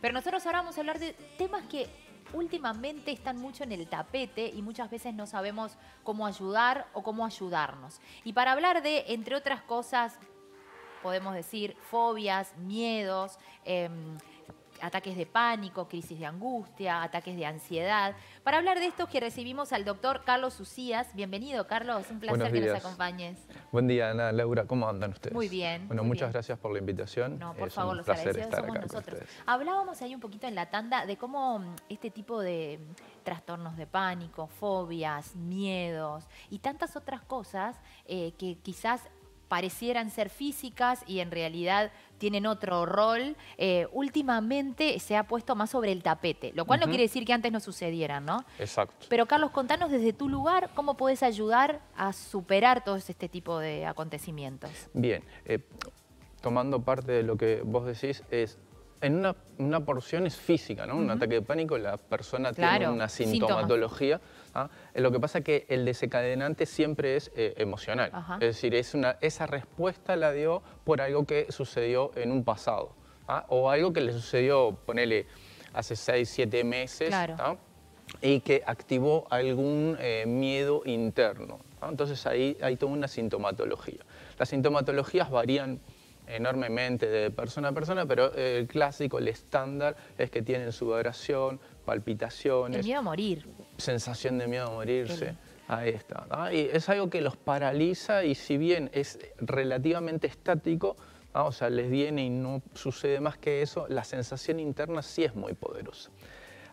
Pero nosotros ahora vamos a hablar de temas que últimamente están mucho en el tapete y muchas veces no sabemos cómo ayudar o cómo ayudarnos. Y para hablar de, entre otras cosas, podemos decir, fobias, miedos, em, ataques de pánico, crisis de angustia, ataques de ansiedad. Para hablar de esto que recibimos al doctor Carlos Ucías. Bienvenido, Carlos. Un placer que nos acompañes. Buen día, Ana, Laura. ¿Cómo andan ustedes? Muy bien. Bueno, muchas gracias por la invitación. No, por favor, los agradecidos somos nosotros. Hablábamos ahí un poquito en la tanda de cómo mm, este tipo de mm, trastornos de pánico, fobias, miedos y tantas otras cosas eh, que quizás parecieran ser físicas y en realidad tienen otro rol, eh, últimamente se ha puesto más sobre el tapete, lo cual no quiere decir que antes no sucedieran, ¿no? Exacto. Pero Carlos, contanos desde tu lugar cómo puedes ayudar a superar todo este tipo de acontecimientos. Bien, eh, tomando parte de lo que vos decís, es en una, porción es física, ¿no? Un ataque de pánico, la persona tiene una sintomatología. ¿ah? Eh, lo que pasa es que el desencadenante siempre es eh, emocional. Es decir, es una, esa respuesta la dio por algo que sucedió en un pasado. ¿ah? O algo que le sucedió, ponele, hace seis, siete meses. ¿ah? Y que activó algún eh, miedo interno. Entonces ahí hay toda una sintomatología. Las sintomatologías varían enormemente de persona a persona, pero el clásico, el estándar, es que tienen sudoración, palpitaciones. miedo a morir. Sensación de miedo a morirse. a Ahí está. Ah, es algo que los paraliza y si bien es relativamente estático, ah, o sea, les viene y no sucede más que eso, la sensación interna sí es muy poderosa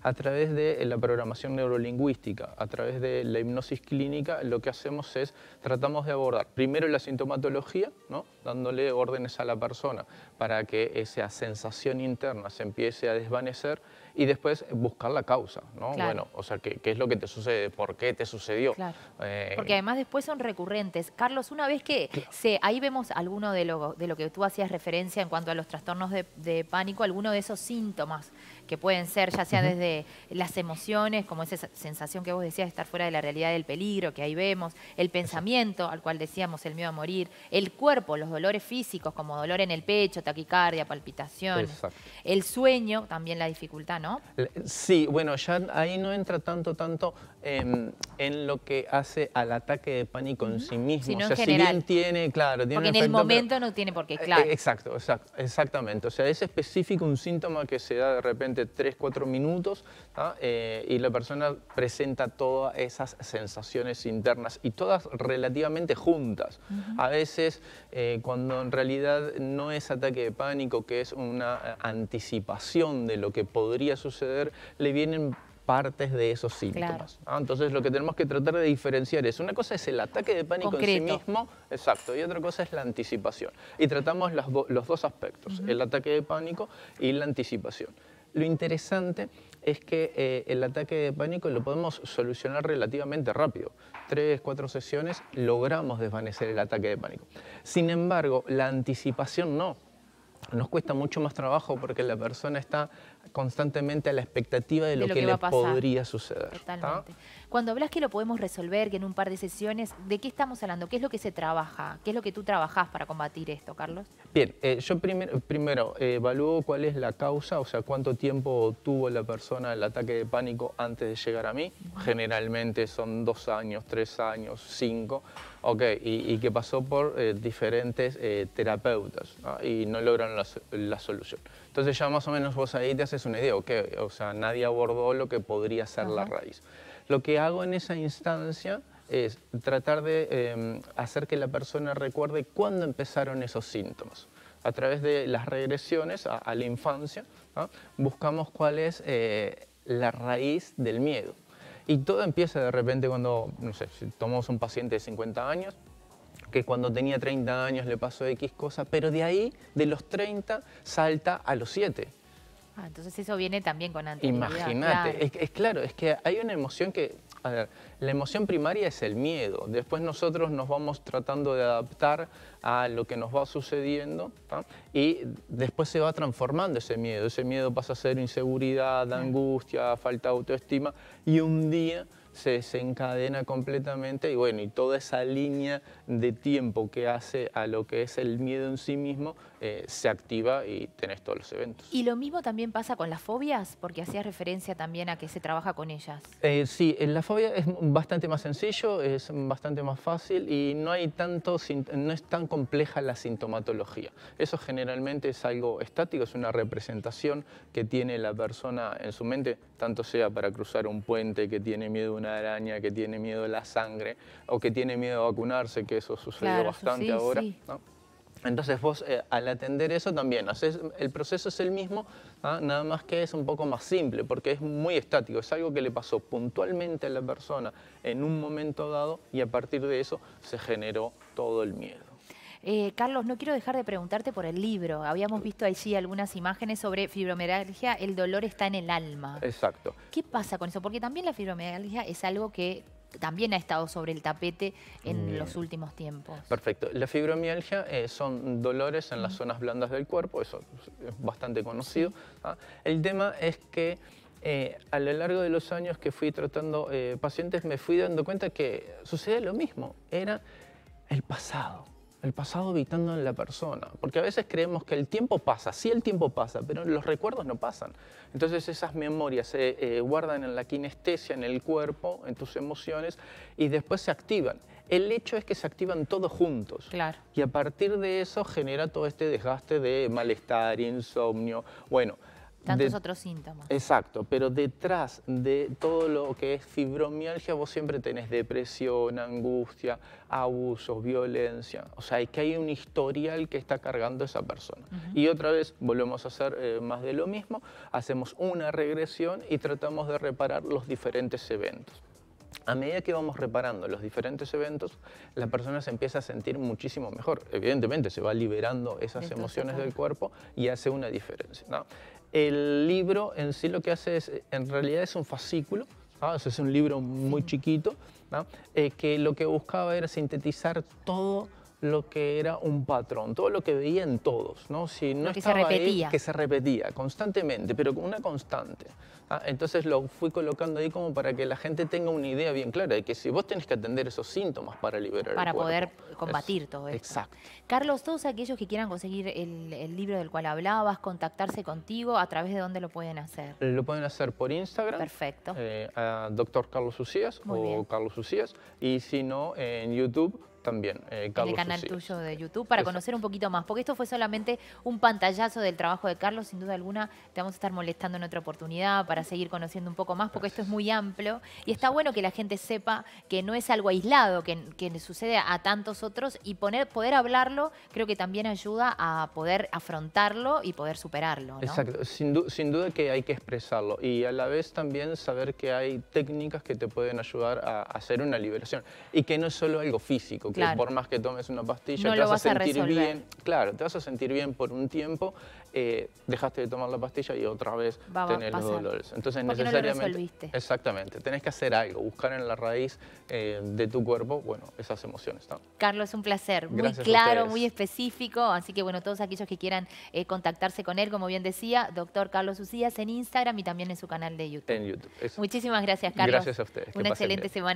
a través de la programación neurolingüística, a través de la hipnosis clínica, lo que hacemos es tratamos de abordar primero la sintomatología, ¿no? dándole órdenes a la persona para que esa sensación interna se empiece a desvanecer y después buscar la causa, ¿no? Bueno, o sea, ¿qué, es lo que te sucede? ¿Por qué te sucedió? Eh, Porque además después son recurrentes. Carlos, una vez que ahí vemos alguno de lo, de lo que tú hacías referencia en cuanto a los trastornos de, pánico, alguno de esos síntomas que pueden ser ya sea desde las emociones, como esa sensación que vos decías de estar fuera de la realidad del peligro, que ahí vemos, el pensamiento, al cual decíamos el miedo a morir, el cuerpo, los dolores físicos, como dolor en el pecho, taquicardia, palpitación, el sueño, también la dificultad Sí, bueno, ya ahí no entra tanto, tanto Em, en lo que hace al ataque de pánico en sí mismo. o sea, si bien tiene, claro, tiene Porque en el momento no tiene por qué, eh, eh, claro. exacto, exactamente. O sea, es específico un síntoma que se da de repente 3, 4 minutos eh, y la persona presenta todas esas sensaciones internas y todas relativamente juntas. A veces, cuando en realidad no es ataque de pánico, que es una anticipación de lo que podría suceder, le vienen partes de esos síntomas. entonces lo que tenemos que tratar de diferenciar es, una cosa es el ataque de pánico en sí mismo, exacto, y otra cosa es la anticipación. Y tratamos los dos aspectos, el ataque de pánico y la anticipación. Lo interesante es que eh, el ataque de pánico lo podemos solucionar relativamente rápido. Tres, cuatro sesiones logramos desvanecer el ataque de pánico. Sin embargo, la anticipación no nos cuesta mucho más trabajo porque la persona está constantemente a la expectativa de lo, que, le podría suceder. Cuando hablas que lo podemos resolver, que en un par de sesiones, ¿de qué estamos hablando? ¿Qué es lo que se trabaja? ¿Qué es lo que tú trabajás para combatir esto, Carlos? Bien, eh, yo primero, primero eh, evalúo cuál es la causa, o sea, cuánto tiempo tuvo la persona el ataque de pánico antes de llegar a mí. Generalmente son dos años, tres años, cinco. Ok, y, que pasó por eh, diferentes terapeutas y no lograron la, solución. Entonces ya más o menos vos ahí te haces una idea, ok, o sea, nadie abordó lo que podría ser la raíz. Lo que hago en esa instancia es tratar de em, hacer que la persona recuerde cuándo empezaron esos síntomas. A través de las regresiones a, la infancia, buscamos cuál es eh, la raíz del miedo. Y todo empieza de repente cuando, no sé, tomamos un paciente de 50 años, que cuando tenía 30 años le pasó X cosa, pero de ahí, de los 30, salta a los 7 Ah, entonces eso viene también con anterioridad. Imagínate, Es, claro, es que hay una emoción que, a ver, la emoción primaria es el miedo, después nosotros nos vamos tratando de adaptar a lo que nos va sucediendo y después se va transformando ese miedo, ese miedo pasa a ser inseguridad, angustia, falta de autoestima y un día se desencadena completamente y bueno, y toda esa línea de tiempo que hace a lo que es el miedo en sí mismo eh, se activa y tenés todos los eventos. ¿Y lo mismo también pasa con las fobias? Porque hacías referencia también a que se trabaja con ellas. Eh, sí, eh, la fobia es bastante más sencillo, es bastante más fácil y no, hay tanto, no es tan compleja la sintomatología. Eso generalmente es algo estático, es una representación que tiene la persona en su mente, tanto sea para cruzar un puente, que tiene miedo a una araña, que tiene miedo a la sangre o que tiene miedo a vacunarse, que eso sucedió bastante ahora. Entonces vos eh, al atender eso también, el proceso es el mismo, ¿ah? nada más que es un poco más simple porque es muy estático, es algo que le pasó puntualmente a la persona en un momento dado y a partir de eso se generó todo el miedo. Eh, Carlos, no quiero dejar de preguntarte por el libro. Habíamos visto allí algunas imágenes sobre fibromialgia, el dolor está en el alma. Exacto. ¿Qué pasa con eso? Porque también la fibromialgia es algo que también ha estado sobre el tapete en los últimos tiempos. Perfecto. La fibromialgia eh, son dolores en las zonas blandas del cuerpo, eso es bastante conocido. ¿ah? El tema es que eh, a lo largo de los años que fui tratando eh, pacientes me fui dando cuenta que sucede lo mismo, era el pasado el pasado habitando en la persona. Porque a veces creemos que el tiempo pasa, sí el tiempo pasa, pero los recuerdos no pasan. Entonces esas memorias se eh, guardan en la kinestesia, en el cuerpo, en tus emociones, y después se activan. El hecho es que se activan todos juntos. Claro. Y a partir de eso genera todo este desgaste de malestar, insomnio. Bueno, Tantos otros síntomas. Exacto, pero detrás de todo lo que es fibromialgia vos siempre tenés depresión, angustia, abusos, violencia. O sea, es que hay un historial que está cargando esa persona. Y otra vez volvemos a hacer eh, más de lo mismo, hacemos una regresión y tratamos de reparar los diferentes eventos. A medida que vamos reparando los diferentes eventos, la persona se empieza a sentir muchísimo mejor. Evidentemente, se va liberando esas emociones del cuerpo y hace una diferencia. ¿no? el libro en sí lo que hace es, eh, en realidad es un fascículo, ¿ah? es un libro muy chiquito, eh, que lo que buscaba era sintetizar todo lo que era un patrón, todo lo que veía en todos, ¿no? Si no que estaba se repetía. Ahí, que se repetía constantemente, pero con una constante. ¿ah? entonces lo fui colocando ahí como para que la gente tenga una idea bien clara de que si vos tenés que atender esos síntomas para liberar para poder combatir todo esto. Exacto. Carlos, todos aquellos que quieran conseguir el, libro del cual hablabas, contactarse contigo, ¿a través de dónde lo pueden hacer? Eh, lo pueden hacer por Instagram. Perfecto. Eh, doctor Carlos Ucías o Carlos Ucías. Y si no, en YouTube también. Carlos eh, en el canal tuyo de YouTube para conocer un poquito más, porque esto fue solamente un pantallazo del trabajo de Carlos, sin duda alguna te vamos a estar molestando en otra oportunidad para seguir conociendo un poco más, porque esto es muy amplio y está bueno que la gente sepa que no es algo aislado, que, sucede a tantos otros y poner, poder hablarlo creo que también ayuda a poder afrontarlo y poder superarlo. Exacto, sin duda que hay que expresarlo y a la vez también saber que hay técnicas que te pueden ayudar a hacer una liberación y que no es solo algo físico, por más que tomes una pastilla te vas, a sentir bien. Claro, te vas a sentir bien por un tiempo, eh, dejaste de tomar la pastilla y otra vez tenés los dolores. Entonces necesariamente... exactamente, tenés que hacer algo, buscar en la raíz eh, de tu cuerpo, bueno, esas emociones. ¿no? Carlos, un placer, muy claro, muy específico, así que bueno, todos aquellos que quieran eh, contactarse con él, como bien decía, doctor Carlos Ucías en Instagram y también en su canal de YouTube. En YouTube. Muchísimas gracias, Carlos. Gracias a ustedes. Una excelente semana.